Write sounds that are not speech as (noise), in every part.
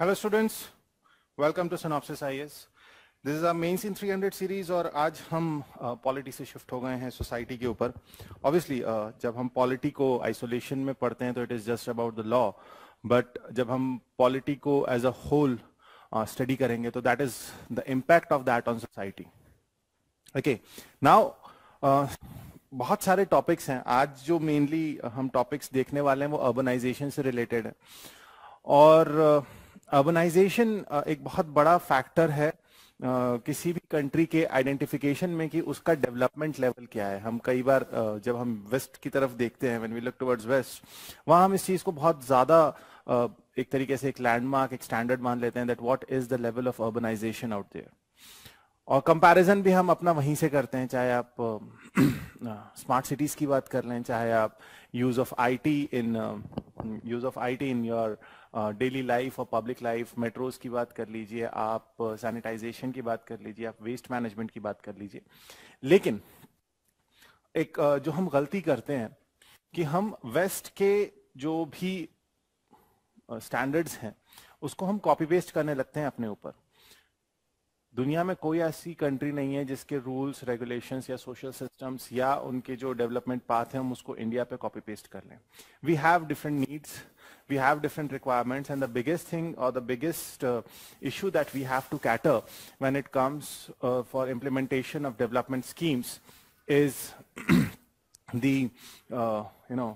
Hello students welcome to synopsis IAS this is our mains in 300 series और आज हम polity से shift हो गए हैं सोसाइटी के ऊपर ऑब्वियसली जब हम पॉलिटी को आइसोलेशन में पढ़ते हैं तो it is just about the law but जब हम पॉलिटी को एज अ होल स्टडी करेंगे तो that is the impact of that on society okay now बहुत सारे टॉपिक्स हैं आज जो मेनली हम टॉपिक्स देखने वाले हैं वो अर्बनाइजेशन से रिलेटेड है और uh, अर्बनाइजेशन uh, एक बहुत बड़ा फैक्टर है uh, किसी भी कंट्री के आइडेंटिफिकेशन में कि उसका डेवलपमेंट लेवल क्या है हम कई बार uh, जब हम वेस्ट की तरफ देखते हैं when we look towards west वहां हम इस चीज को बहुत ज्यादा एक तरीके से एक लैंडमार्क एक स्टैंडर्ड मान लेते हैं that what is the level of urbanization out there और कंपैरिजन भी हम अपना वहीं से करते हैं चाहे आप स्मार्ट सिटीज (clears throat) की बात कर लें चाहे आप use of IT in use of IT in your daily life और पब्लिक लाइफ मेट्रोज की बात कर लीजिए आप सैनिटाइजेशन की बात कर लीजिए आप वेस्ट मैनेजमेंट की बात कर लीजिए लेकिन एक जो हम गलती करते हैं कि हम वेस्ट के जो भी स्टैंडर्ड्स हैं उसको हम कॉपी पेस्ट करने लगते हैं अपने ऊपर दुनिया में कोई ऐसी कंट्री नहीं है जिसके रूल्स रेगुलेशन या सोशल सिस्टम्स या उनके जो डेवलपमेंट पाथ है हम उसको इंडिया पे कॉपी पेस्ट कर लें we have different needs we have different requirements and the biggest thing और the biggest issue that we have to cater when it comes for implementation of development schemes is you know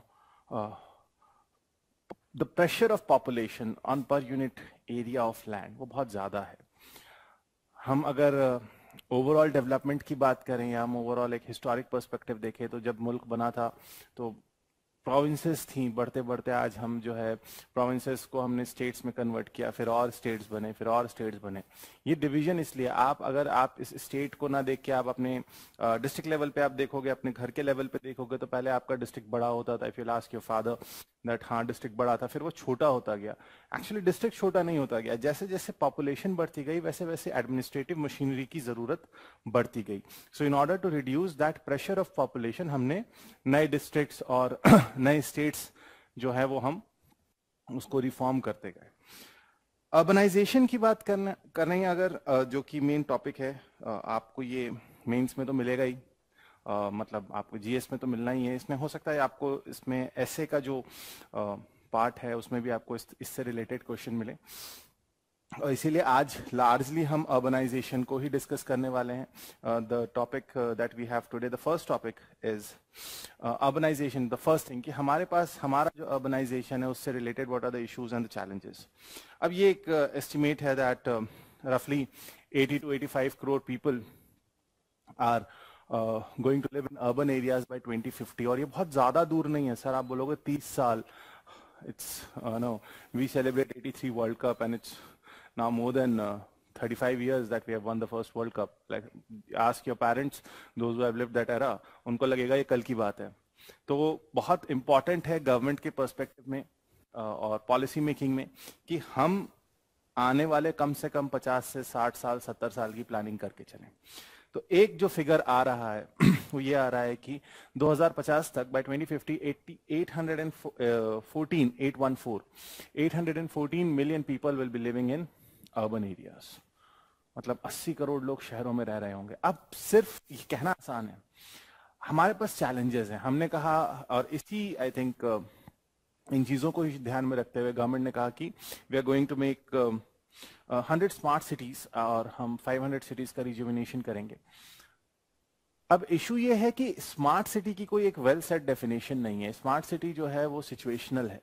the pressure of population on per unit area of land वो बहुत ज्यादा है हम अगर overall development की बात करें या हम ओवरऑल एक हिस्टोरिक पर्सपेक्टिव देखें तो जब मुल्क बना था तो प्रोविंसेस थी बढ़ते बढ़ते आज हम जो है प्रोविंसेस को हमने स्टेट्स में कन्वर्ट किया फिर और स्टेट्स बने फिर और स्टेट्स बने ये डिवीजन इसलिए आप अगर आप इस स्टेट को ना देख के आप अपने डिस्ट्रिक्ट लेवल पे आप देखोगे अपने घर के लेवल पे देखोगे तो पहले आपका डिस्ट्रिक्ट बड़ा होता था if you last your father that हाँ डिस्ट्रिक्ट बड़ा था फिर वो छोटा होता गया एक्चुअली डिस्ट्रिक्ट छोटा नहीं होता गया जैसे जैसे पॉपुलेशन बढ़ती गई वैसे वैसे एडमिनिस्ट्रेटिव मशीनरी की ज़रूरत बढ़ती गई so in order to reduce that pressure of population हमने नए डिस्ट्रिक्ट और (clears throat) नए स्टेट्स जो है वो हम उसको रिफॉर्म करते गए अर्बनाइजेशन की बात करना कर रहे हैं अगर जो कि मेन टॉपिक है आपको ये मेंस में तो मिलेगा ही आ, मतलब आपको जीएस में तो मिलना ही है इसमें हो सकता है आपको इसमें ऐसे का जो आ, पार्ट है उसमें भी आपको इस, इससे रिलेटेड क्वेश्चन मिले और इसीलिए आज लार्जली हम अर्बनाइजेशन को ही डिस्कस करने वाले हैं the topic that we have today the first topic is urbanization the first thing कि हमारे पास हमारा जो अर्बनाइजेशन है उससे related what are the issues and the challenges अब ये एक एस्टिमेट uh, है दैट रफली 80 to 85 crore people are going to live in urban areas by 2050 और ये बहुत ज़्यादा दूर नहीं है सर आप बोलोगे 30 साल it's no we celebrate 83 world cup and it's now more than uh, 35 years that we have won the first World Cup. Like, ask your parents, those who have lived that era, उनको लगेगा ये कल की बात है तो बहुत important है गवर्नमेंट के पर्सपेक्टिव में और पॉलिसी मेकिंग में कि हम आने वाले कम से कम 50 से 60 साल 70 साल की प्लानिंग करके चलें तो एक जो फिगर आ रहा है (clears throat) वो ये आ रहा है कि 2050 तक by 2050 80 814 million people will be living in urban areas मतलब 80 करोड़ लोग शहरों में रह रहे होंगे अब सिर्फ ये कहना आसान है हमारे पास चैलेंजेस हैं हमने कहा और इसी आई थिंक uh, इन चीज़ों को ध्यान में रखते हुए गवर्नमेंट ने कहा कि we are going to make hundred smart cities और हम 500 सिटीज का रिजुविनेशन करेंगे अब इशू ये है कि स्मार्ट सिटी की कोई एक वेल सेट डेफिनेशन नहीं है स्मार्ट सिटी जो है वो सिचुएशनल है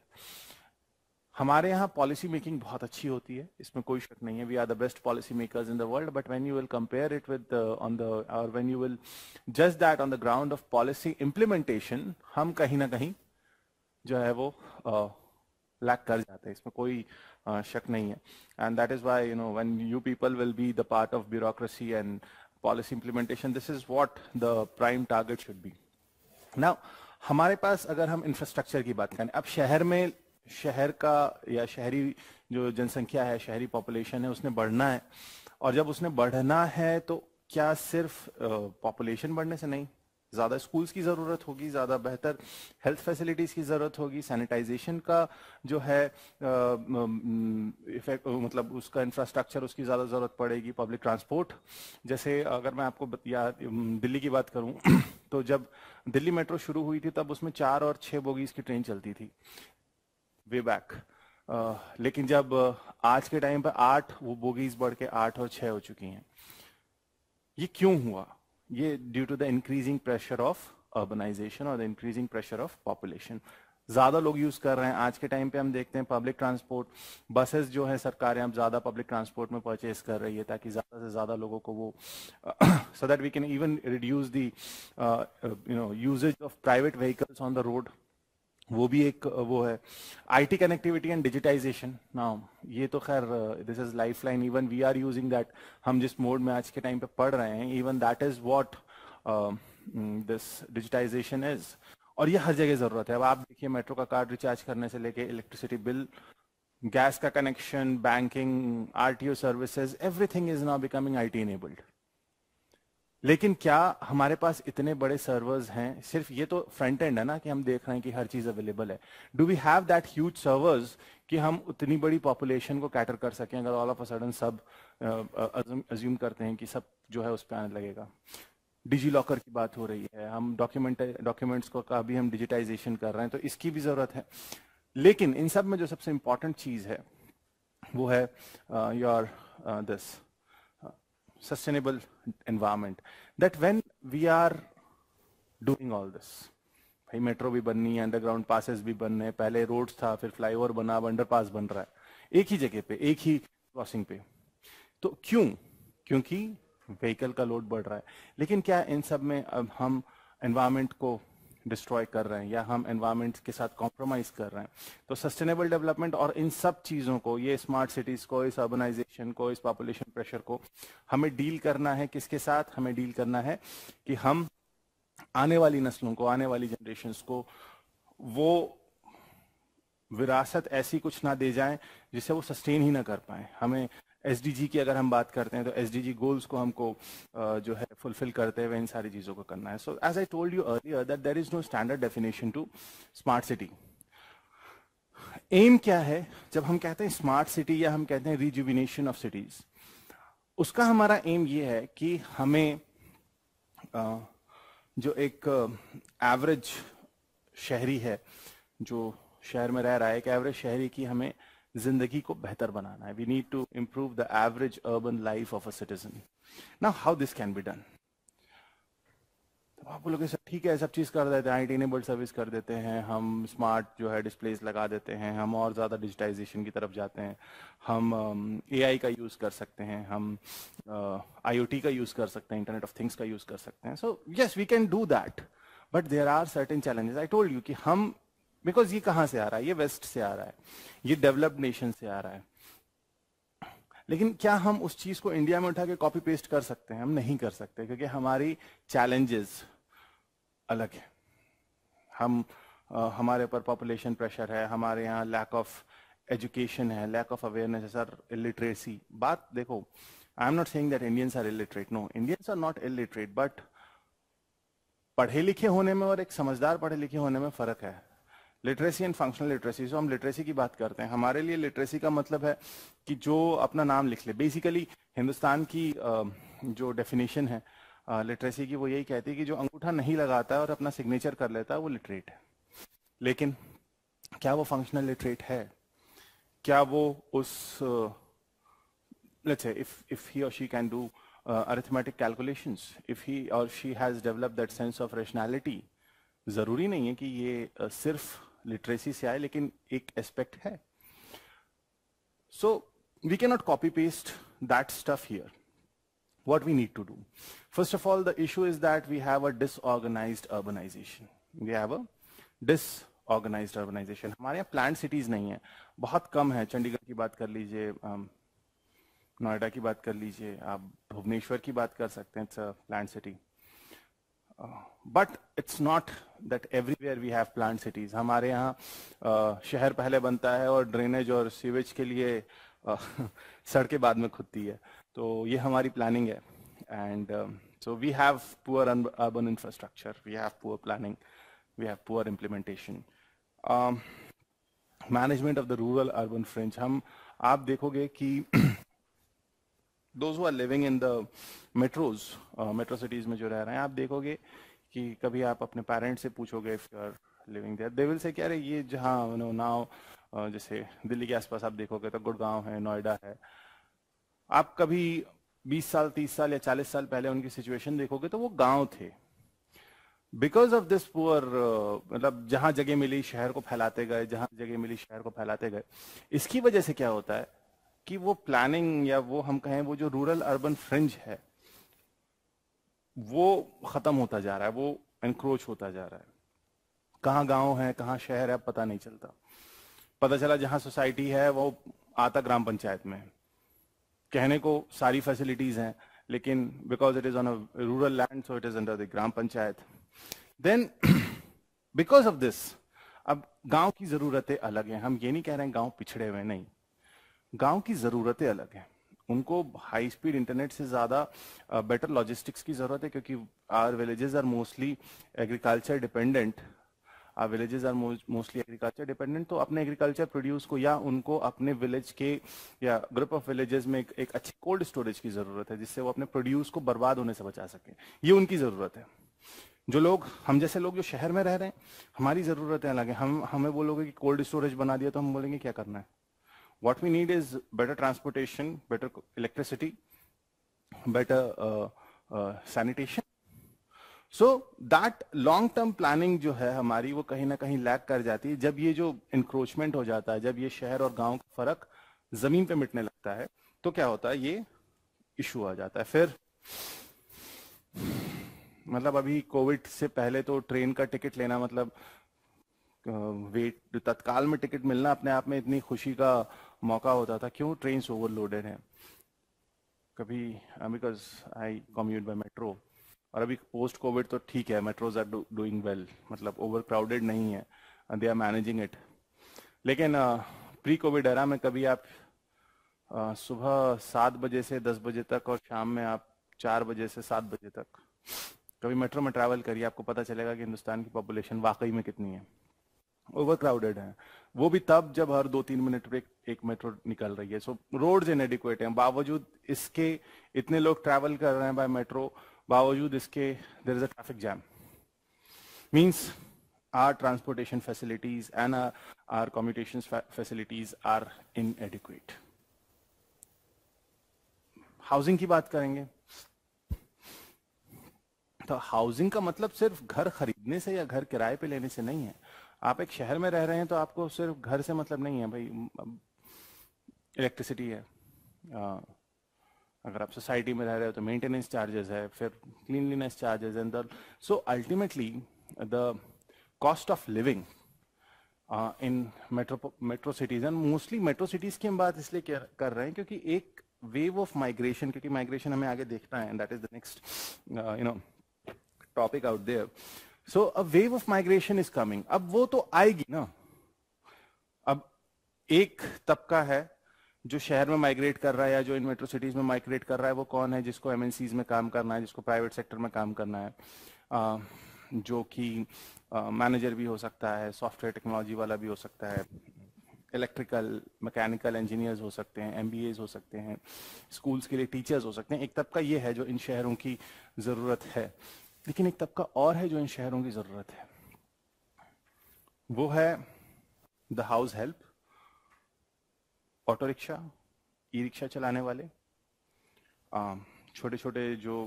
हमारे यहाँ पॉलिसी मेकिंग बहुत अच्छी होती है इसमें कोई शक नहीं है we are the best policy makers in the world but when you will compare it with on the और when you will just that on the ground of policy implementation हम कहीं ना कहीं जो है वो लैक uh, कर जाते हैं इसमें कोई Uh, शक नहीं है and that is why you know when you people will be the part of bureaucracy and policy implementation this is what the prime target should be ना हमारे पास अगर हम इंफ्रास्ट्रक्चर की बात करें अब शहर में शहर का या शहरी जो जनसंख्या है शहरी पॉपुलेशन है उसने बढ़ना है और जब उसने बढ़ना है तो क्या सिर्फ पॉपुलेशन uh, बढ़ने से नहीं ज़्यादा स्कूल्स की ज़रूरत होगी ज़्यादा बेहतर हेल्थ फैसिलिटीज़ की ज़रूरत होगी सैनिटाइजेशन का जो है इफेक्ट मतलब उसका इंफ्रास्ट्रक्चर उसकी ज़्यादा ज़रूरत पड़ेगी पब्लिक ट्रांसपोर्ट जैसे अगर मैं आपको या दिल्ली की बात करूँ (clears throat) तो जब दिल्ली मेट्रो शुरू हुई थी तब उसमें चार और छः बोगीज की ट्रेन चलती थी वे बैक आ, लेकिन जब आज के टाइम पर आठ वो बोगीज बढ़ के आठ और छः हो चुकी हैं ये क्यों हुआ ये due to the increasing pressure of urbanization और the increasing pressure of population ज़्यादा लोग यूज़ कर रहे हैं आज के टाइम पे हम देखते हैं पब्लिक ट्रांसपोर्ट बसेस जो है सरकारें अब ज़्यादा पब्लिक ट्रांसपोर्ट में परचेज कर रही है ताकि ज़्यादा से ज़्यादा लोगों को वो so that we can even reduce do no usages of private vehicles on the road वो भी एक वो है आईटी कनेक्टिविटी एंड डिजिटाइजेशन ना ये तो खैर this is lifeline even we are using that हम जिस मोड में आज के टाइम पे पढ़ रहे हैं even that is what this digitization is और ये हर जगह जरूरत है अब आप देखिए मेट्रो का कार्ड रिचार्ज करने से लेके इलेक्ट्रिसिटी बिल गैस का connection banking R T O services everything is now becoming I T enabled लेकिन क्या हमारे पास इतने बड़े सर्वर्स हैं सिर्फ ये तो फ्रंट एंड है ना कि हम देख रहे हैं कि हर चीज अवेलेबल है do we have that huge servers कि हम उतनी बड़ी पॉपुलेशन को कैटर कर सकें अगर ऑल ऑफ अ सडन सब अज्यूम करते हैं कि सब जो है उस पर आने लगेगा डिजी लॉकर की बात हो रही है हम डॉक्यूमेंट डॉक्यूमेंट्स को का भी हम डिजिटाइजेशन कर रहे हैं तो इसकी भी जरूरत है लेकिन इन सब में जो सबसे इंपॉर्टेंट चीज है वो है your this sustainable environment that when we are doing all this भाई मेट्रो भी बननी है अंडरग्राउंड पासेस भी रहे हैं पहले रोड था फिर फ्लाईओवर बना अब अंडरपास बन रहा है एक ही जगह पे एक ही क्रॉसिंग पे तो क्यों क्योंकि व्हीकल का लोड बढ़ रहा है लेकिन क्या इन सब में अब हम एनवायरमेंट को डिस्ट्रॉय कर रहे हैं या हम एनवायरमेंट के साथ कॉम्प्रोमाइज कर रहे हैं तो सस्टेनेबल डेवलपमेंट और इन सब चीज़ों को ये स्मार्ट सिटीज़ को इस अर्बनाइजेशन को इस पॉपुलेशन प्रेशर को हमें डील करना है किसके साथ हमें डील करना है कि हम आने वाली नस्लों को आने वाली जनरेशन को वो विरासत ऐसी कुछ ना दे जाए जिसे वो सस्टेन ही ना कर पाए हमें एस की अगर हम बात करते हैं तो एस गोल्स को हमको जो है फुलफिल करते हुए इन सारी चीज़ों को करना है so as I told you earlier that there is no standard definition to smart city um क्या है जब हम कहते हैं स्मार्ट सिटी या हम कहते हैं रिजुविनेशन ऑफ सिटीज उसका हमारा एम ये है कि हमें जो एक एवरेज शहरी है जो शहर में रह रहा है एक एवरेज शहरी की हमें जिंदगी को बेहतर बनाना है we need to improve the average urban life of a citizen ना how this can be done आप बोलोगे सर ठीक है सब चीज़ कर देते हैं आई इनेबल्ड सर्विस कर देते हैं हम स्मार्ट जो है डिस्प्लेस लगा देते हैं हम और ज़्यादा डिजिटाइजेशन की तरफ जाते हैं हम ए um, uh, का यूज़ कर सकते हैं हम आई uh, का यूज़ कर सकते हैं इंटरनेट ऑफ थिंग्स का यूज़ कर सकते हैं so yes we can do that but there are certain challenges I told you कि हम बिकॉज ये कहाँ से आ रहा है ये वेस्ट से आ रहा है ये डेवलप्ड नेशन से आ रहा है लेकिन क्या हम उस चीज को इंडिया में उठा के कॉपी पेस्ट कर सकते हैं हम नहीं कर सकते क्योंकि हमारी चैलेंजेस अलग है हम आ, हमारे ऊपर पॉपुलेशन प्रेशर है हमारे यहाँ लैक ऑफ एजुकेशन है लैक ऑफ अवेयरनेस है सर इलिटरेसी बात देखो I am not saying that Indians are illiterate no Indians are not illiterate but पढ़े लिखे होने में और एक समझदार पढ़े लिखे होने में फर्क है literacy and functional literacy so हम लिटरेसी की बात करते हैं हमारे लिए लिटरेसी का मतलब है कि जो अपना नाम लिख ले बेसिकली हिंदुस्तान की जो डेफिनेशन है लिटरेसी की वो यही कहती है कि जो अंगूठा नहीं लगाता है और अपना सिग्नेचर कर लेता है वो लिटरेट है लेकिन क्या वो फंक्शनल लिटरेट है क्या वो उस let's if if he or she can do arithmetic calculation if he or she has develop that sense of rationality जरूरी नहीं है कि ये सिर्फ लिटरेसी से आए लेकिन एक एस्पेक्ट है so we can not copy paste that stuff here what we need to do first of all the issue is that we have a disorganised urbanisation we have a disorganised urbanisation हमारे यहाँ plant cities नहीं है बहुत कम है चंडीगढ़ की बात कर लीजिए um, नोएडा की बात कर लीजिए आप भुवनेश्वर की बात कर सकते हैं it's plant city but it's not that everywhere we have plant cities हमारे यहाँ शहर पहले बनता है और ड्रेनेज और सीवेज के लिए (laughs) सड़कें बाद में खुदती है तो ये हमारी प्लानिंग है and so we have poor urban infrastructure we have poor planning we have poor implementation management of the rural urban fringe हम आप देखोगे कि (clears throat) those who are living in the metros metro cities में जो रह रहे हैं आप देखोगे कि कभी आप अपने पेरेंट्स से पूछोगे if you are living there they will say क्या ये जहाँ नो नाव uh, जैसे दिल्ली के आसपास आप देखोगे तो गुड़गांव है नोएडा है आप कभी 20 साल 30 साल या 40 साल पहले उनकी सिचुएशन देखोगे तो वो गांव थे बिकॉज ऑफ दिस पुअर मतलब जहां जगह मिली शहर को फैलाते गए जहां जगह मिली शहर को फैलाते गए इसकी वजह से क्या होता है कि वो प्लानिंग या वो हम कहें वो जो रूरल अर्बन फ्रिंज है वो खत्म होता जा रहा है वो एनक्रोच होता जा रहा है कहाँ गांव है कहाँ शहर है पता नहीं चलता पता चला जहाँ सोसाइटी है वो आता ग्राम पंचायत में कहने को सारी फैसिलिटीज हैं लेकिन because it is on a rural land so it is under the gram panchayat then because of this अब गांव की जरूरतें अलग हैं हम ये नहीं कह रहे हैं गांव पिछड़े हुए नहीं गांव की ज़रूरतें अलग हैं उनको हाई स्पीड इंटरनेट से ज़्यादा बेटर लॉजिस्टिक्स की ज़रूरत है क्योंकि our villages are mostly agriculture dependent our villages are mostly agriculture dependent तो अपने एग्रीकल्चर प्रोड्यूस को या उनको अपने विलेज के या ग्रुप ऑफ विलेजेस में एक, एक अच्छी कोल्ड स्टोरेज की ज़रूरत है जिससे वो अपने प्रोड्यूस को बर्बाद होने से बचा सके ये उनकी ज़रूरत है जो लोग हम जैसे लोग जो शहर में रह रहे हैं हमारी ज़रूरतें अलग है हम हमें बोलोगे कि कोल्ड स्टोरेज बना दिया तो हम बोलेंगे क्या करना है What we need is better transportation, better electricity, better uh, uh, sanitation. So that long term planning जो है हमारी वो कहीं ना कहीं लैक कर जाती है जब ये जो इंक्रोचमेंट हो जाता है जब ये शहर और गांव का फर्क जमीन पे मिटने लगता है तो क्या होता है ये इशू आ जाता है फिर मतलब अभी कोविड से पहले तो ट्रेन का टिकट लेना मतलब वेट uh, तत्काल में टिकट मिलना अपने आप में इतनी खुशी का मौका होता था क्यों ट्रेन ओवरलोडेड हैं कभी because I commute by metro और अभी पोस्ट कोविड तो ठीक है मेट्रोज आर डूइंग वेल मतलब ओवर क्राउडेड नहीं है दे आर मैनेजिंग इट लेकिन प्री कोविड एरा में कभी आप सुबह सात बजे से दस बजे तक और शाम में आप चार बजे से सात बजे तक कभी मेट्रो में ट्रैवल करिए आपको पता चलेगा कि हिंदुस्तान की पॉपुलेशन वाकई में कितनी है ओवरक्राउडेड है वो भी तब जब हर दो तीन मिनट पे एक मेट्रो निकल रही है सो रोड इन एडिकुएट है बावजूद इसके इतने लोग ट्रेवल कर रहे हैं बाय मेट्रो बावजूद इसके there is a traffic jam means our transportation facilities and our our facilities are inadequate housing की बात करेंगे तो हाउसिंग का मतलब सिर्फ घर खरीदने से या घर किराए पे लेने से नहीं है आप एक शहर में रह रहे हैं तो आपको सिर्फ घर से मतलब नहीं है भाई इलेक्ट्रिसिटी है आ, अगर आप सोसाइटी में रह रहे हो तो मेंटेनेंस चार्जेस है फिर cleanliness charges and so ultimately the cost of living in metro metro cities and mostly metro cities की हम बात इसलिए कर रहे हैं क्योंकि एक वेव ऑफ माइग्रेशन क्योंकि माइग्रेशन हमें आगे देखना है and that is the next you know topic out there so a wave of migration is coming अब वो तो आएगी ना अब एक तबका है जो शहर में माइग्रेट कर रहा है या जो इन मेट्रो सिटीज में माइग्रेट कर रहा है वो कौन है जिसको एमएनसीज में काम करना है जिसको प्राइवेट सेक्टर में काम करना है आ, जो कि मैनेजर भी हो सकता है सॉफ्टवेयर टेक्नोलॉजी वाला भी हो सकता है इलेक्ट्रिकल मैकेनिकल इंजीनियर्स हो सकते हैं एम हो सकते हैं स्कूल्स के लिए टीचर्स हो सकते हैं एक तबका ये है जो इन शहरों की ज़रूरत है लेकिन एक तबका और है जो इन शहरों की ज़रूरत है वो है the house help auto rickshaw e rickshaw चलाने वाले छोटे छोटे जो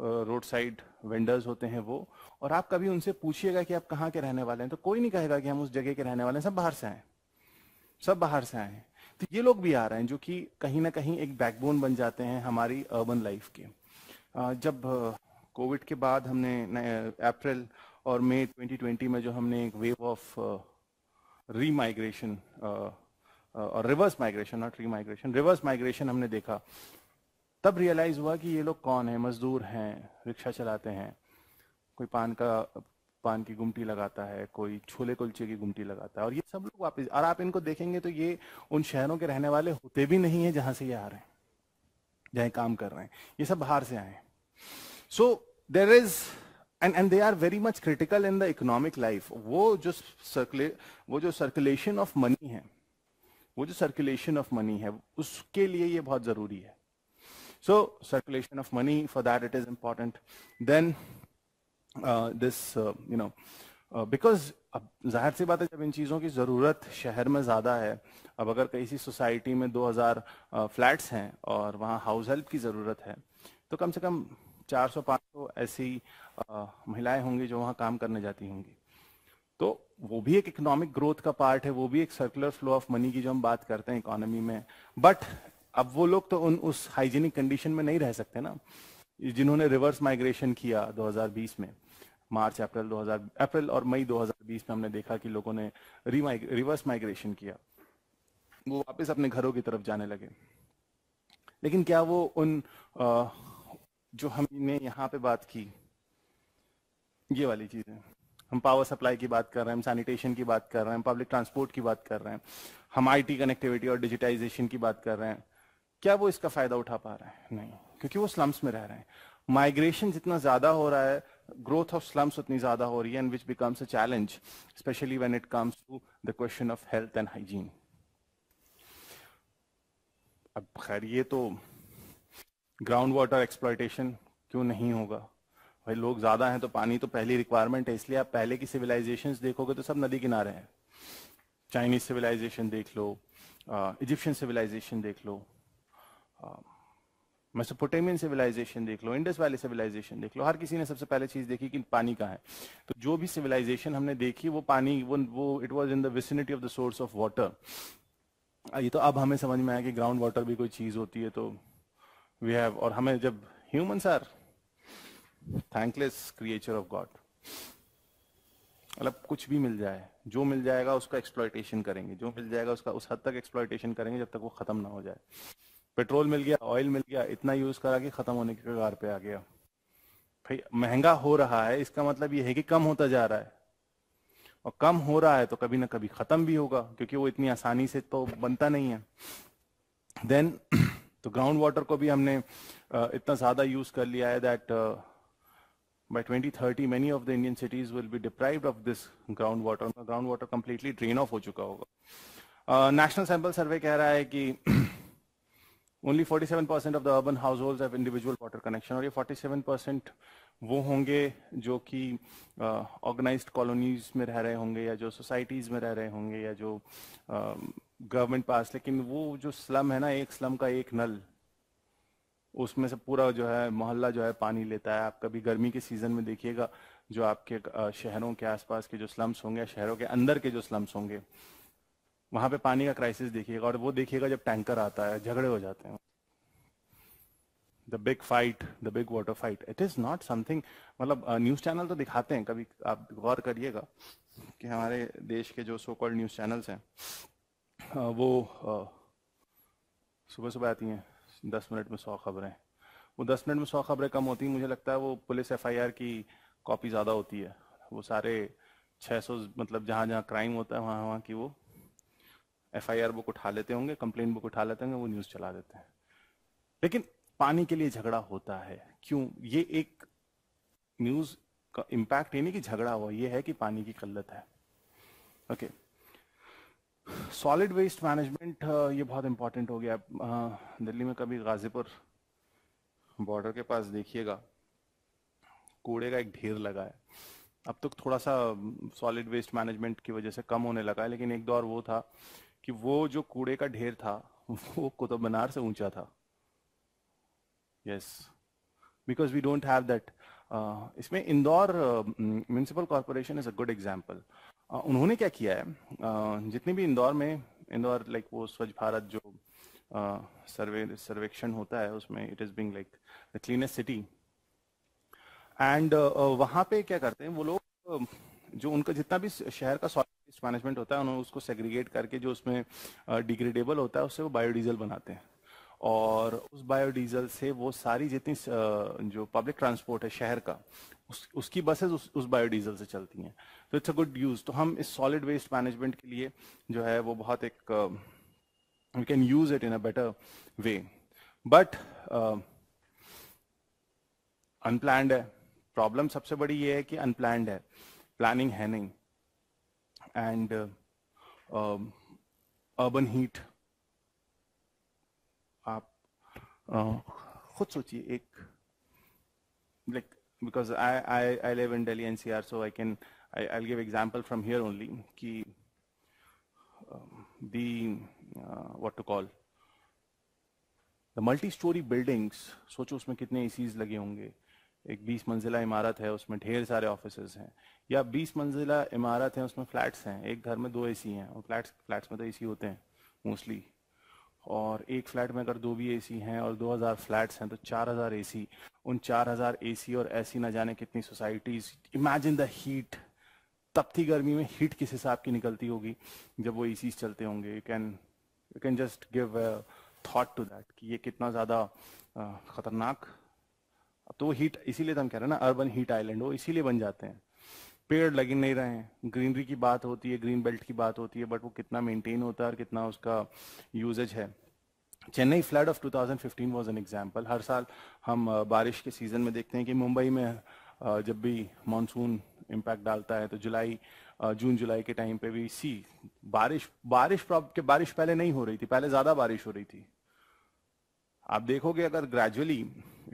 रोड साइड वेंडर्स होते हैं वो और आप कभी उनसे पूछिएगा कि आप कहाँ के रहने वाले हैं तो कोई नहीं कहेगा कि हम उस जगह के रहने वाले हैं सब बाहर से आए सब बाहर से आए हैं तो ये लोग भी आ रहे हैं जो कि कहीं ना कहीं एक बैकबोन बन जाते हैं हमारी अर्बन लाइफ के जब कोविड के बाद हमने अप्रैल और मई 2020 में जो हमने एक वेव ऑफ रीमाइग्रेशन और reverse migration not remigration reverse migration हमने देखा तब रियलाइज हुआ कि ये लोग कौन है मजदूर हैं रिक्शा चलाते हैं कोई पान का पान की गुमटी लगाता है कोई छोले कुलचे की गुमटी लगाता है और ये सब लोग वापस और आप इनको देखेंगे तो ये उन शहरों के रहने वाले होते भी नहीं है जहां से ये आ रहे हैं जहां काम कर रहे हैं ये सब बाहर से आए सो so, there is and and they are very much critical in the economic life wo jo circulate wo jo circulation of money hai वो जो सर्कुलेशन ऑफ मनी है उसके लिए ये बहुत जरूरी है so circulation of money for that it is important then this you know because अब जाहिर सी बात है जब इन चीज़ों की ज़रूरत शहर में ज़्यादा है अब अगर किसी सोसाइटी में 2000 फ्लैट्स uh, हैं और वहाँ हाउस हेल्प की ज़रूरत है तो कम से कम चार सौ पाँच सौ ऐसी महिलाएं होंगी जो वहां काम करने जाती होंगी तो वो भी एक इकोनॉमिक ग्रोथ का पार्ट है वो भी एक सर्कुलर फ्लो ऑफ मनी की जो हम बात करते हैं इकोनॉमी में बट अब वो लोग तो उन उस हाइजीनिक कंडीशन में नहीं रह सकते ना जिन्होंने रिवर्स माइग्रेशन किया 2020 में मार्च अप्रैल 2000 अप्रैल और मई 2020 में हमने देखा कि लोगों ने रिवर्स माइग्रेशन किया वो वापस अपने घरों की तरफ जाने लगे लेकिन क्या वो उन जो हमने यहाँ पे बात की ये वाली चीजें हम पावर सप्लाई की बात कर रहे हैं हम सैनिटेशन की बात कर रहे हैं पब्लिक ट्रांसपोर्ट की बात कर रहे हैं हम आईटी कनेक्टिविटी और डिजिटाइजेशन की बात कर रहे हैं क्या वो इसका फायदा उठा पा रहे हैं नहीं क्योंकि वो स्लम्स में रह रहे हैं माइग्रेशन जितना ज्यादा हो रहा है ग्रोथ ऑफ स्लम्स उतनी ज्यादा हो रही है and which becomes a challenge specially when it comes to the question of health and hygiene अब खैर ये तो ग्राउंड वाटर एक्सप्लाइटेशन क्यों नहीं होगा भाई लोग ज़्यादा हैं तो पानी तो पहली रिक्वायरमेंट है इसलिए आप पहले की सिविलाइजेशन देखोगे तो सब नदी किनारे हैं चाइनीज सिविलाइजेशन देख लो इजिप्शियन सिविलाइजेशन देख लो मेसोपोटेमियन सिविलाइजेशन देख लो इंडस वैली सिविलाइजेशन देख लो हर किसी ने सबसे पहले चीज देखी कि पानी का है तो जो भी सिविलाइजेशन हमने देखी वो पानी वो वो it was in the vicinity of the source of water ये तो अब हमें समझ में आया कि ग्राउंड वाटर भी कोई चीज होती है तो वी हैव और हमें जब human are thankless creature of God मतलब कुछ भी मिल जाए जो मिल जाएगा उसका एक्सप्लॉयटेशन करेंगे जो मिल जाएगा उसका उस हद तक एक्सप्लॉयटेशन करेंगे जब तक वो खत्म ना हो जाए पेट्रोल मिल गया ऑयल मिल गया इतना यूज करा कि खत्म होने के कगार पे आ गया भाई महंगा हो रहा है इसका मतलब ये है कि कम होता जा रहा है और कम हो रहा है तो कभी ना कभी खत्म भी होगा क्योंकि वो इतनी आसानी से तो बनता नहीं है देन तो ग्राउंड वाटर को भी हमने इतना ज़्यादा यूज़ कर लिया है that by 2030 many of the indian cities will be deprived of this groundwater the groundwater completely drain off ho chuka hoga uh, national sample survey keh raha hai ki only 47% of the urban households have individual water connection aur ye 47% वो होंगे जो कि organised colonies में रह रहे होंगे या जो सोसाइटीज़ में रह रहे होंगे या जो uh, गवर्नमेंट पास लेकिन वो जो स्लम है ना एक स्लम का एक नल उसमें से पूरा जो है मोहल्ला जो है पानी लेता है आप कभी गर्मी के सीजन में देखिएगा जो आपके शहरों के आसपास के जो स्लम्स होंगे शहरों के अंदर के जो स्लम्स होंगे वहां पे पानी का क्राइसिस देखिएगा और वो देखिएगा जब टैंकर आता है झगड़े हो जाते हैं the big fight the big water fight it is not something मतलब न्यूज चैनल तो दिखाते हैं कभी आप गौर करिएगा कि हमारे देश के जो सो कॉल्ड न्यूज चैनल्स हैं हाँ, वो सुबह सुबह आती हैं दस मिनट में सौ खबरें वो दस मिनट में सौ खबरें कम होती हैं मुझे लगता है वो पुलिस एफआईआर की कॉपी ज़्यादा होती है वो सारे 600 मतलब जहाँ जहाँ क्राइम होता है वहाँ वहाँ की वो एफआईआर बुक उठा लेते होंगे कंप्लेन बुक उठा लेते होंगे वो न्यूज़ चला देते हैं लेकिन पानी के लिए झगड़ा होता है क्यों ये एक न्यूज़ का इम्पैक्ट ये नहीं कि झगड़ा हुआ ये है कि पानी की किल्लत है okay okay. Solid waste management ये बहुत इम्पोर्टेंट हो गया uh, दिल्ली में कभी गाजीपुर बॉर्डर के पास देखिएगा कूड़े का एक ढेर लगा है अब तो थोड़ा सा सॉलिड वेस्ट मैनेजमेंट की वजह से कम होने लगा है लेकिन एक दौर वो था कि वो जो कूड़े का ढेर था वो कुतुब मीनार से ऊंचा था yes because we don't have that इसमें Indore municipal corporation is a good example उन्होंने क्या किया है जितने भी इंदौर में इंदौर लाइक वो स्वच्छ भारत जो सर्वे सर्वेक्षण होता है उसमें it is being like the cleanest city and वहाँ पे क्या करते हैं वो लोग जो उनका जितना भी शहर का सॉलिड मैनेजमेंट होता है उन्होंने उसको सेग्रीगेट करके जो उसमें डिग्रेडेबल होता है उससे वो बायोडीजल बनाते हैं और उस बायोडीजल से वो सारी जितनी जो पब्लिक ट्रांसपोर्ट है शहर का उस, उसकी बसेस उस, उस बायोडीजल से चलती हैं तो इट्स अ गुड यूज़ तो हम इस सॉलिड वेस्ट मैनेजमेंट के लिए जो है वो बहुत एक we can use it in a better way but unplanned है प्रॉब्लम सबसे बड़ी ये है कि अनप्लैंड है प्लानिंग है नहीं एंड अर्बन हीट आप oh. खुद सोचिए एक like because I I I live in Delhi N C R so I can I I give example from here only कि the what to call the multi storey buildings सोचो उसमें कितने ए seize लगे होंगे एक बीस मंजिला इमारत है उसमें ढेर सारे ऑफिस हैं या बीस मंजिला इमारत है उसमें फ्लैट्स हैं एक घर में दो ए सी हैं और फ्लैट्स फ्लैट्स में तो ए सी होते हैं मोस्टली और एक फ्लैट में अगर दो भी ए हैं और 2000 फ्लैट्स हैं तो 4000 एसी उन 4000 एसी और ऐसी ना जाने कितनी सोसाइटीज़ इमेजिन द हीट तपती गर्मी में हीट किस हिसाब की निकलती होगी जब वो एसीज चलते होंगे you can you can just give thought to that कि ये कितना ज़्यादा ख़तरनाक तो वो हीट इसीलिए तो हम कह रहे हैं ना अर्बन हीट आइलैंड वो इसीलिए बन जाते हैं पेड़ लग नहीं रहे हैं ग्रीनरी की बात होती है ग्रीन बेल्ट की बात होती है बट वो कितना मेंटेन होता है और कितना उसका यूजेज है Chennai flood of 2015 was an example हर साल हम बारिश के सीज़न में देखते हैं कि मुंबई में जब भी मानसून इम्पैक्ट डालता है तो जुलाई जून जुलाई के टाइम पे भी सी बारिश बारिश के बारिश पहले नहीं हो रही थी पहले ज़्यादा बारिश हो रही थी आप देखोगे अगर gradually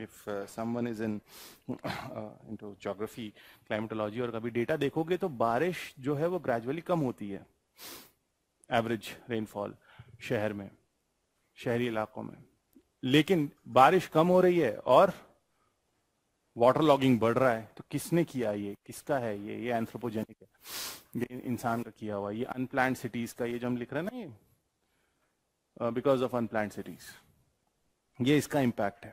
if uh, someone is in uh, into और कभी डेटा देखोगे तो बारिश जो है वो ग्रेजुअली कम होती है एवरेज रेनफॉल शहर में शहरी इलाकों में लेकिन बारिश कम हो रही है और वाटर लॉगिंग बढ़ रहा है तो किसने किया ये किसका है ये ये एंथ्रोपोजेनिक है ये इंसान का किया हुआ ये अनप्लान सिटीज का ये जो हम लिख रहे हैं ना ये बिकॉज ऑफ अनप्लान सिटीज ये इसका इम्पैक्ट है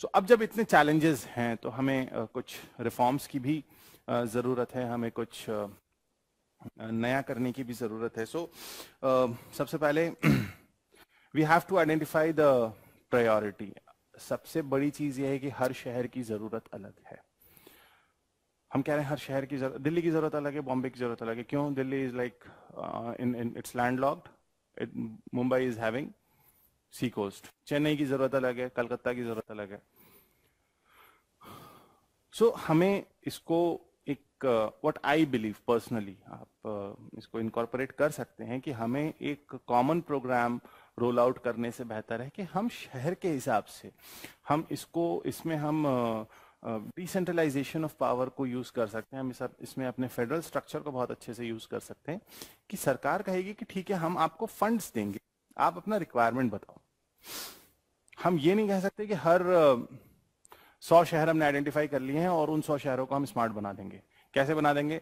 सो so, अब जब इतने चैलेंजेस हैं तो हमें कुछ रिफॉर्म्स की भी ज़रूरत है हमें कुछ नया करने की भी ज़रूरत है सो so, सबसे पहले we have to identify the priority सबसे बड़ी चीज़ यह है कि हर शहर की ज़रूरत अलग है हम कह रहे हैं हर शहर की जरूरत दिल्ली की ज़रूरत अलग है बॉम्बे की ज़रूरत अलग है क्यों Delhi is like in in its landlocked Mumbai is having sea coast Chennai की जरूरत अलग है कलकत्ता की जरूरत अलग है सो so, हमें इसको एक व्हाट आई बिलीव पर्सनली आप uh, इसको इनकॉर्पोरेट कर सकते हैं कि हमें एक कॉमन प्रोग्राम रोल आउट करने से बेहतर है कि हम शहर के हिसाब से हम इसको इसमें हम डिसेंट्रलाइजेशन ऑफ पावर को यूज़ कर सकते हैं हम इस, इसमें अपने फेडरल स्ट्रक्चर को बहुत अच्छे से यूज़ कर सकते हैं कि सरकार कहेगी कि ठीक है हम आपको फंड्स देंगे आप अपना रिक्वायरमेंट बताओ हम ये नहीं कह सकते कि हर सौ शहर हमने आइडेंटिफाई कर लिए हैं और उन सौ शहरों को हम स्मार्ट बना देंगे कैसे बना देंगे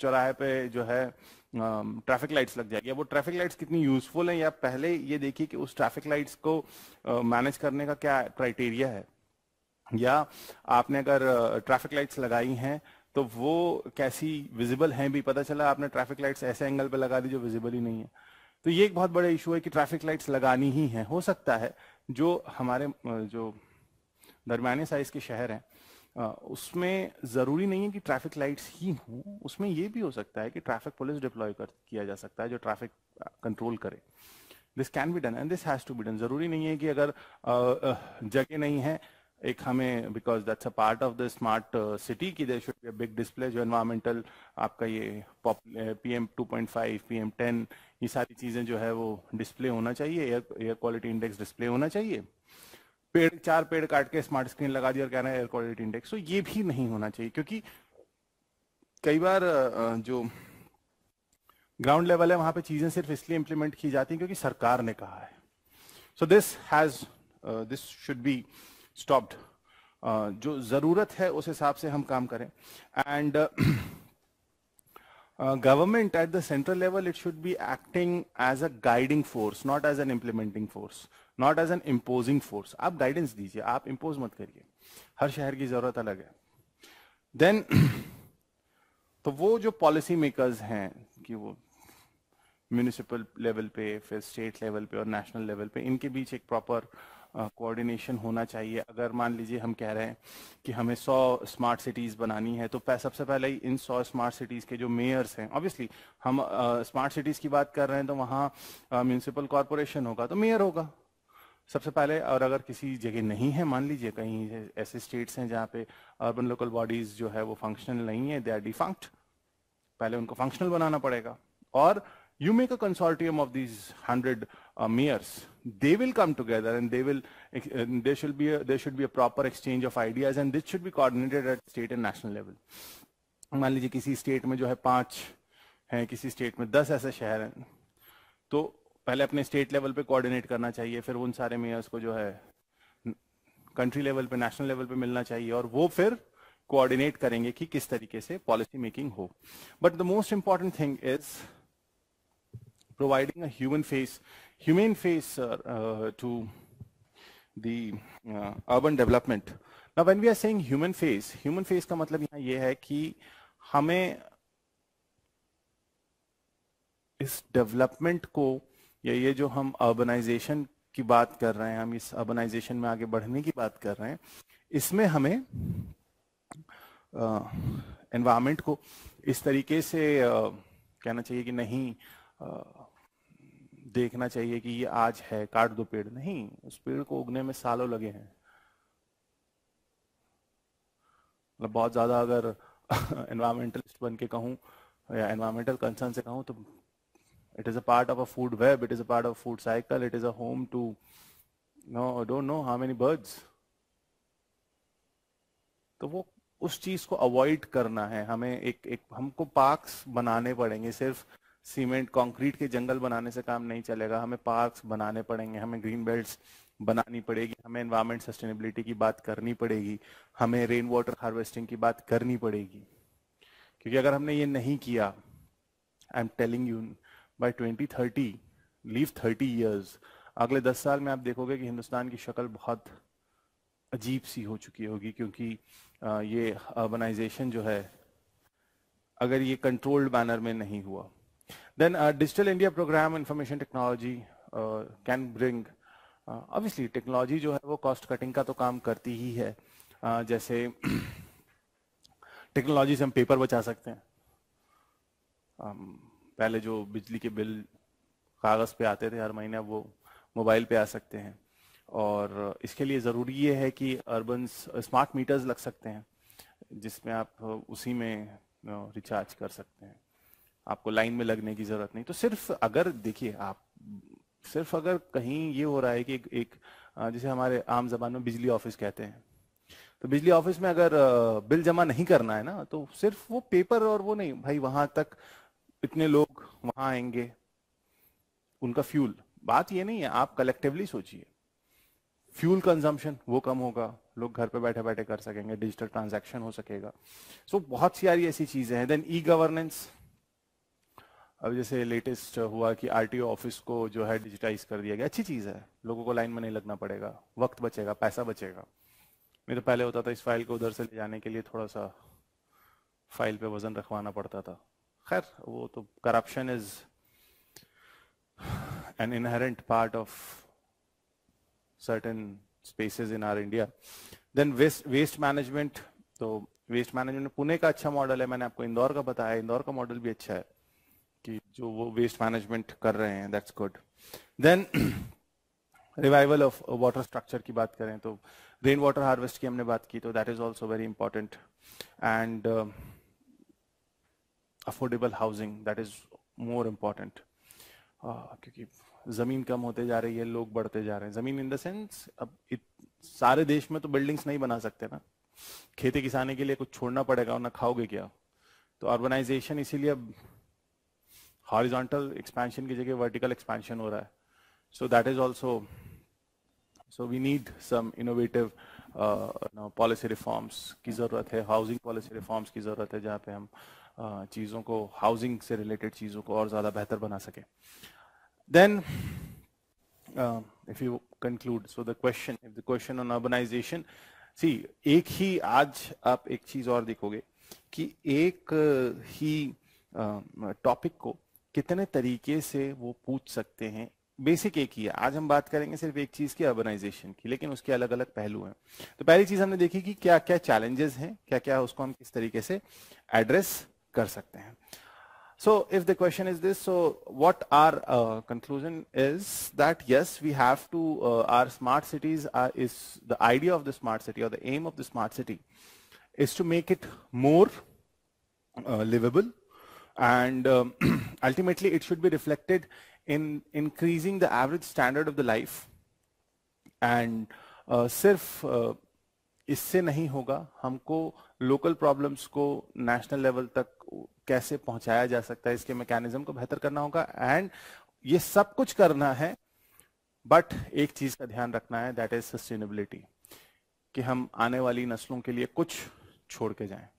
चौराहे पे जो है ट्रैफिक लाइट्स लग जाएगी वो ट्रैफिक लाइट्स कितनी यूजफुल हैं या पहले ये देखिए कि उस ट्रैफिक लाइट्स को मैनेज करने का क्या क्राइटेरिया है या आपने अगर ट्रैफिक लाइट्स लगाई हैं तो वो कैसी विजिबल हैं भी पता चला आपने ट्रैफिक लाइट्स ऐसे एंगल पे लगा दी जो विजिबल ही नहीं है तो ये एक बहुत बड़ा इशू है कि ट्रैफिक लाइट्स लगानी ही है हो सकता है जो हमारे जो दरमियाने साइज के शहर हैं उसमें ज़रूरी नहीं है कि ट्रैफिक लाइट्स ही हों उसमें ये भी हो सकता है कि ट्रैफिक पुलिस डिप्लॉय कर किया जा सकता है जो ट्रैफिक कंट्रोल करे this can be done and this has to be done ज़रूरी नहीं है कि अगर जगह नहीं है एक हमें because that's a part of the smart city की there should be big display जो एनवायरमेंटल आपका ये P M two point five P M ten ये सारी चीज़ें जो है वो डिस्प्ले होना चाहिए air air quality index display होना चाहिए पेड़ चार पेड़ काट के स्मार्ट स्क्रीन लगा दिया और कह रहे हैं एयर क्वालिटी इंडेक्स तो ये भी नहीं होना चाहिए क्योंकि कई बार uh, uh, जो ग्राउंड लेवल है वहां पे चीजें सिर्फ इसलिए इंप्लीमेंट की जाती हैं क्योंकि सरकार ने कहा है so this has this should be stopped uh, जो ज़रूरत है उस हिसाब से हम काम करें and government at the central level it should be acting as a guiding force not as an implementing force not as an imposing force आप गाइडेंस दीजिए आप इम्पोज मत करिए हर शहर की ज़रूरत अलग है देन (clears throat) तो वो जो पॉलिसी मेकर्स हैं कि वो म्यूनिसिपल लेवल पे फिर स्टेट लेवल पे और नेशनल लेवल पे इनके बीच एक प्रॉपर uh, कोऑर्डिनेशन होना चाहिए अगर मान लीजिए हम कह रहे हैं कि हमें 100 स्मार्ट सिटीज़ बनानी है तो सबसे पहले इन 100 स्मार्ट सिटीज़ के जो मेयर्स हैं ऑब्वियसली हम स्मार्ट सिटीज़ की बात कर रहे हैं तो वहां म्यूनसिपल कॉरपोरेशन होगा तो मेयर होगा सबसे पहले और अगर किसी जगह नहीं है मान लीजिए कहीं ऐसे स्टेट्स हैं जहाँ पे अर्बन लोकल बॉडीज़ जो है वो फंक्शनल नहीं है दे आर डिफंक्ट पहले उनको फंक्शनल बनाना पड़ेगा और you make a consortium of these hundred mayors they will come together and they will and there should be a, there should be a proper exchange of ideas and this should be coordinated at state and national level मान लीजिए किसी state में जो है पांच हैं किसी state में दस ऐसे शहर हैं तो पहले अपने स्टेट लेवल पे कोऑर्डिनेट करना चाहिए फिर उन सारे मेयर्स को जो है कंट्री लेवल पे नेशनल लेवल पे मिलना चाहिए और वो फिर कोऑर्डिनेट करेंगे कि किस तरीके से पॉलिसी मेकिंग हो but the most important thing is providing a human face humane face uh, uh, to the uh, urban development. Now when we are saying human face, human face का मतलब यहाँ ये है कि हमें इस डेवलपमेंट को या ये जो हम अर्बनाइजेशन की बात कर रहे हैं हम इस अर्बनाइजेशन में आगे बढ़ने की बात कर रहे हैं इसमें हमें एनवायरनमेंट को इस तरीके से आ, कहना चाहिए कि नहीं आ, देखना चाहिए कि ये आज है काट दो पेड़ नहीं उस पेड़ को उगने में सालों लगे हैं मतलब बहुत ज़्यादा अगर एनवायरमेंटलिस्ट (laughs) बन के कहूँ या एनवायरमेंटल कंसर्न से कहूँ तो it is a part of a food web it is a part of food cycle it is a home to no no I don't know how many तो वो उस चीज को अवॉइड करना है हमें एक एक हमको पार्क्स बनाने पड़ेंगे सिर्फ सीमेंट कंक्रीट के जंगल बनाने से काम नहीं चलेगा हमें पार्क्स बनाने पड़ेंगे हमें ग्रीन बेल्ट्स बनानी पड़ेगी हमें इन्वायरमेंट सस्टेनेबिलिटी की बात करनी पड़ेगी हमें रेन वाटर हार्वेस्टिंग की बात करनी पड़ेगी क्योंकि अगर हमने ये नहीं किया I am telling you by twenty thirty leave thirty years अगले दस साल में आप देखोगे कि हिंदुस्तान की शक्ल बहुत अजीब सी हो चुकी होगी क्योंकि ये अर्बनाइजेशन जो है अगर ये कंट्रोल्ड बैनर में नहीं हुआ Then uh, Digital India program information technology uh, can bring obviously uh, technology जो है वो कॉस्ट कटिंग का तो काम करती ही है जैसे टेक्नोलॉजी से हम पेपर बचा सकते हैं um, पहले जो बिजली के बिल कागज़ पे आते थे हर महीने वो मोबाइल पे आ सकते हैं और इसके लिए ज़रूरी ये है कि अर्बन स्मार्ट मीटर्स लग सकते हैं जिसमें आप उसी में रिचार्ज कर सकते हैं आपको लाइन में लगने की जरूरत नहीं तो सिर्फ अगर देखिए आप सिर्फ अगर कहीं ये हो रहा है कि एक, जैसे हमारे आम जबान में बिजली ऑफिस कहते हैं तो बिजली ऑफिस में अगर बिल जमा नहीं करना है ना तो सिर्फ वो पेपर और वो नहीं भाई वहां तक इतने लोग वहां आएंगे उनका फ्यूल बात ये नहीं है आप कलेक्टिवली सोचिए फ्यूल कंजम्पशन वो कम होगा लोग घर पे बैठे बैठे कर सकेंगे डिजिटल ट्रांजैक्शन हो सकेगा सो so, बहुत सी सारी ऐसी चीजें हैं देन ई गवर्नेंस अब जैसे लेटेस्ट हुआ कि आर ऑफिस को जो है डिजिटाइज कर दिया गया अच्छी चीज़ है लोगों को लाइन में नहीं लगना पड़ेगा वक्त बचेगा पैसा बचेगा नहीं तो पहले होता था इस फाइल को उधर से ले जाने के लिए थोड़ा सा फाइल पे वजन रखवाना पड़ता था खैर वो तो corruption is an inherent part of certain spaces in our India then waste waste management तो वेस्ट मैनेजमेंट पुणे का अच्छा मॉडल है मैंने आपको इंदौर का बताया इंदौर का मॉडल भी अच्छा है कि जो वो वेस्ट मैनेजमेंट कर रहे हैं that's good then revival of water structure की बात करें तो रेन वाटर हार्वेस्ट की हमने बात की तो that is also very important and affordable housing that is more important क्योंकि ज़मीन कम होते जा रही है लोग बढ़ते जा रहे हैं ज़मीन इन द सेंस अब इत, सारे देश में तो बिल्डिंग्स नहीं बना सकते ना खेती किसानी के लिए कुछ छोड़ना पड़ेगा और ना खाओगे क्या तो ऑर्गेनाइजेशन इसीलिए हॉरिजॉन्टल एक्सपेंशन की जगह वर्टिकल एक्सपेंशन हो रहा है so that is also so we need some innovative policy reforms की ज़रूरत है हाउसिंग पॉलिसी रिफॉर्म्स की ज़रूरत है जहाँ पे हम uh, चीज़ों को हाउसिंग से रिलेटेड चीज़ों को और ज़्यादा बेहतर बना सके then if you conclude so the question if the question on urbanisation see एक ही आज आप एक चीज़ और देखोगे कि एक ही टॉपिक uh, को कितने तरीके से वो पूछ सकते हैं बेसिक एक ही है आज हम बात करेंगे सिर्फ एक चीज की अर्बनाइजेशन की लेकिन उसके अलग अलग पहलू हैं तो पहली चीज हमने देखी कि क्या क्या चैलेंजेस हैं क्या क्या उसको हम किस तरीके से एड्रेस कर सकते हैं so if the question is this so what our conclusion is that yes we have to our smart cities are is the idea of the smart city और the aim of the smart city is to make it more liveable and um, (clears throat) ultimately it should be reflected in increasing the average standard of the life and uh, सिर्फ uh, इससे नहीं होगा हमको local problems को national level तक कैसे पहुंचाया जा सकता है इसके मैकेनिज्म को बेहतर करना होगा एंड ये सब कुछ करना है बट एक चीज का ध्यान रखना है दैट इज सस्टेनेबिलिटी कि हम आने वाली नस्लों के लिए कुछ छोड़ के जाएं